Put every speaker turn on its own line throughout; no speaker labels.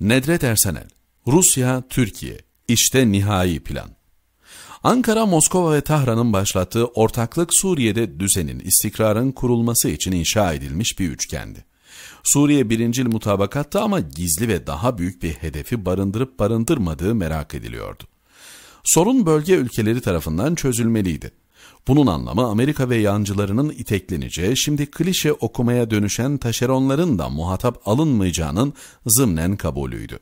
Nedret Ersenel, Rusya, Türkiye, İşte nihai plan. Ankara, Moskova ve Tahran'ın başlattığı ortaklık Suriye'de düzenin, istikrarın kurulması için inşa edilmiş bir üçgendi. Suriye birincil mutabakatta ama gizli ve daha büyük bir hedefi barındırıp barındırmadığı merak ediliyordu. Sorun bölge ülkeleri tarafından çözülmeliydi. Bunun anlamı Amerika ve yancılarının itekleneceği, şimdi klişe okumaya dönüşen taşeronların da muhatap alınmayacağının zımnen kabulüydü.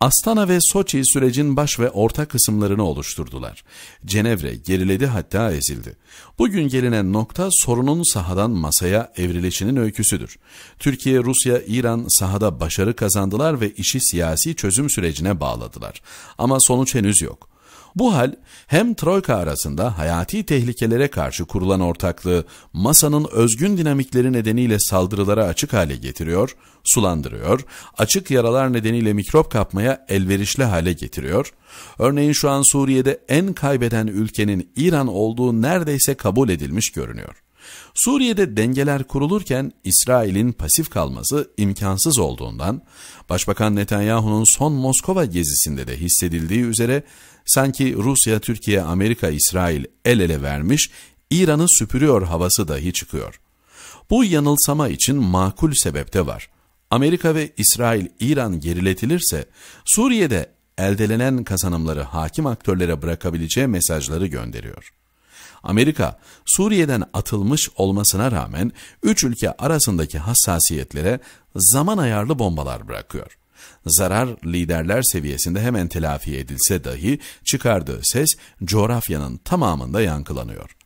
Astana ve Soçi sürecin baş ve orta kısımlarını oluşturdular. Cenevre geriledi hatta ezildi. Bugün gelinen nokta sorunun sahadan masaya evrilişinin öyküsüdür. Türkiye, Rusya, İran sahada başarı kazandılar ve işi siyasi çözüm sürecine bağladılar. Ama sonuç henüz yok. Bu hal hem Troika arasında hayati tehlikelere karşı kurulan ortaklığı masanın özgün dinamikleri nedeniyle saldırılara açık hale getiriyor, sulandırıyor, açık yaralar nedeniyle mikrop kapmaya elverişli hale getiriyor. Örneğin şu an Suriye'de en kaybeden ülkenin İran olduğu neredeyse kabul edilmiş görünüyor. Suriye'de dengeler kurulurken İsrail'in pasif kalması imkansız olduğundan, Başbakan Netanyahu'nun son Moskova gezisinde de hissedildiği üzere, sanki Rusya, Türkiye, Amerika, İsrail el ele vermiş, İran'ı süpürüyor havası dahi çıkıyor. Bu yanılsama için makul sebep de var. Amerika ve İsrail, İran geriletilirse, Suriye'de eldelenen kazanımları hakim aktörlere bırakabileceği mesajları gönderiyor. Amerika Suriye'den atılmış olmasına rağmen üç ülke arasındaki hassasiyetlere zaman ayarlı bombalar bırakıyor. Zarar liderler seviyesinde hemen telafi edilse dahi çıkardığı ses coğrafyanın tamamında yankılanıyor.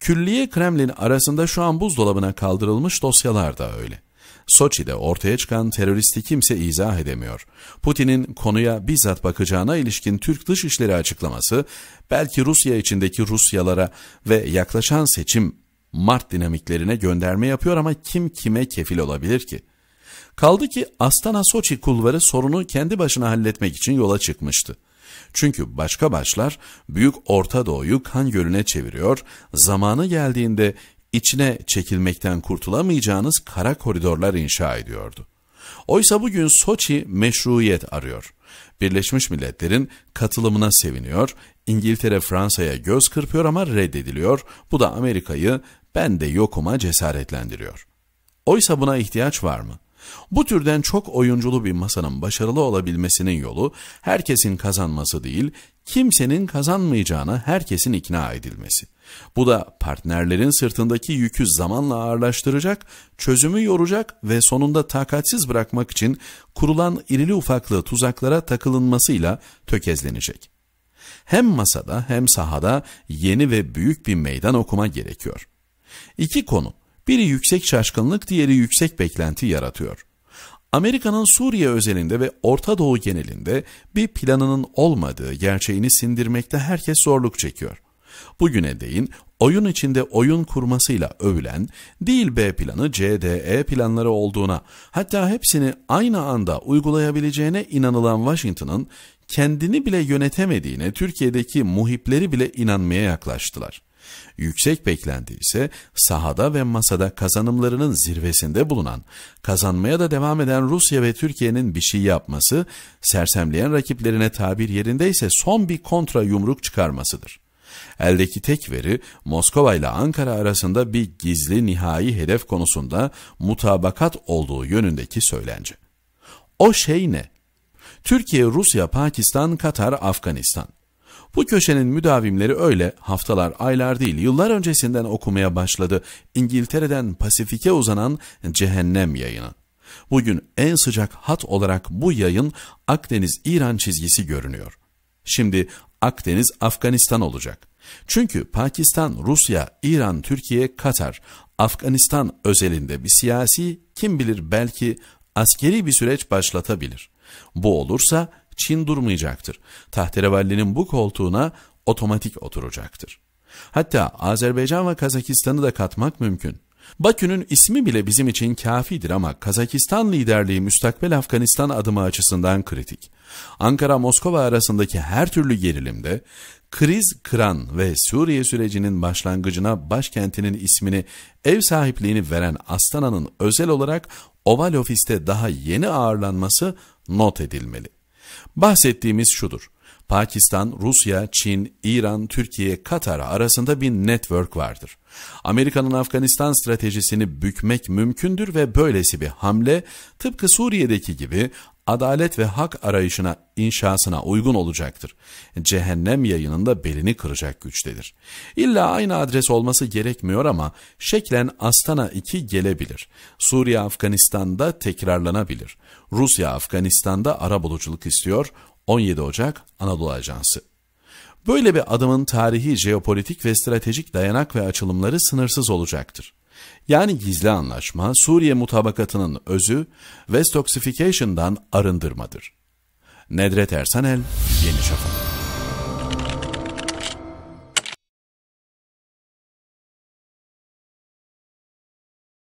Külliye Kremlin arasında şu an buzdolabına kaldırılmış dosyalar da öyle. Soçi'de ortaya çıkan teröristi kimse izah edemiyor. Putin'in konuya bizzat bakacağına ilişkin Türk Dışişleri açıklaması, belki Rusya içindeki Rusyalara ve yaklaşan seçim Mart dinamiklerine gönderme yapıyor ama kim kime kefil olabilir ki? Kaldı ki Astana Soçi kulvarı sorunu kendi başına halletmek için yola çıkmıştı. Çünkü başka başlar Büyük Orta Doğu'yu kan gölüne çeviriyor, zamanı geldiğinde içine çekilmekten kurtulamayacağınız kara koridorlar inşa ediyordu. Oysa bugün Soçi meşruiyet arıyor. Birleşmiş Milletler'in katılımına seviniyor, İngiltere Fransa'ya göz kırpıyor ama reddediliyor, bu da Amerika'yı ben de yokuma cesaretlendiriyor. Oysa buna ihtiyaç var mı? Bu türden çok oyunculu bir masanın başarılı olabilmesinin yolu herkesin kazanması değil, kimsenin kazanmayacağına herkesin ikna edilmesi. Bu da partnerlerin sırtındaki yükü zamanla ağırlaştıracak, çözümü yoracak ve sonunda takatsiz bırakmak için kurulan irili ufaklı tuzaklara takılınmasıyla tökezlenecek. Hem masada hem sahada yeni ve büyük bir meydan okuma gerekiyor. İki konu biri yüksek şaşkınlık, diğeri yüksek beklenti yaratıyor. Amerika'nın Suriye özelinde ve Orta Doğu genelinde bir planının olmadığı gerçeğini sindirmekte herkes zorluk çekiyor. Bugüne değin oyun içinde oyun kurmasıyla övülen, değil B planı CDE planları olduğuna, hatta hepsini aynı anda uygulayabileceğine inanılan Washington'ın kendini bile yönetemediğine Türkiye'deki muhipleri bile inanmaya yaklaştılar. Yüksek beklenti ise sahada ve masada kazanımlarının zirvesinde bulunan, kazanmaya da devam eden Rusya ve Türkiye'nin bir şey yapması, sersemleyen rakiplerine tabir yerindeyse son bir kontra yumruk çıkarmasıdır. Eldeki tek veri Moskova ile Ankara arasında bir gizli nihai hedef konusunda mutabakat olduğu yönündeki söylence. O şey ne? Türkiye, Rusya, Pakistan, Katar, Afganistan. Bu köşenin müdavimleri öyle haftalar, aylar değil, yıllar öncesinden okumaya başladı İngiltere'den Pasifik'e uzanan Cehennem yayını. Bugün en sıcak hat olarak bu yayın Akdeniz-İran çizgisi görünüyor. Şimdi Akdeniz-Afganistan olacak. Çünkü Pakistan, Rusya, İran, Türkiye, Katar, Afganistan özelinde bir siyasi, kim bilir belki askeri bir süreç başlatabilir. Bu olursa Çin durmayacaktır. Tahterevallinin bu koltuğuna otomatik oturacaktır. Hatta Azerbaycan ve Kazakistan'ı da katmak mümkün. Bakü'nün ismi bile bizim için kafidir ama Kazakistan liderliği müstakbel Afganistan adımı açısından kritik. Ankara-Moskova arasındaki her türlü gerilimde kriz kıran ve Suriye sürecinin başlangıcına başkentinin ismini ev sahipliğini veren Astana'nın özel olarak Oval Ofis'te daha yeni ağırlanması not edilmeli. Bahsettiğimiz şudur. Pakistan, Rusya, Çin, İran, Türkiye, Katar arasında bir network vardır. Amerika'nın Afganistan stratejisini bükmek mümkündür ve böylesi bir hamle tıpkı Suriye'deki gibi adalet ve hak arayışına, inşasına uygun olacaktır. Cehennem yayınında belini kıracak güçtedir. İlla aynı adres olması gerekmiyor ama şeklen Astana 2 gelebilir. Suriye Afganistan'da tekrarlanabilir. Rusya Afganistan'da ara buluculuk istiyor. 17 Ocak Anadolu Ajansı. Böyle bir adımın tarihi, jeopolitik ve stratejik dayanak ve açılımları sınırsız olacaktır. Yani gizli anlaşma Suriye mutabakatının özü West Toxification'dan arındırmadır. Nedret Ersanel, Yeni Şafak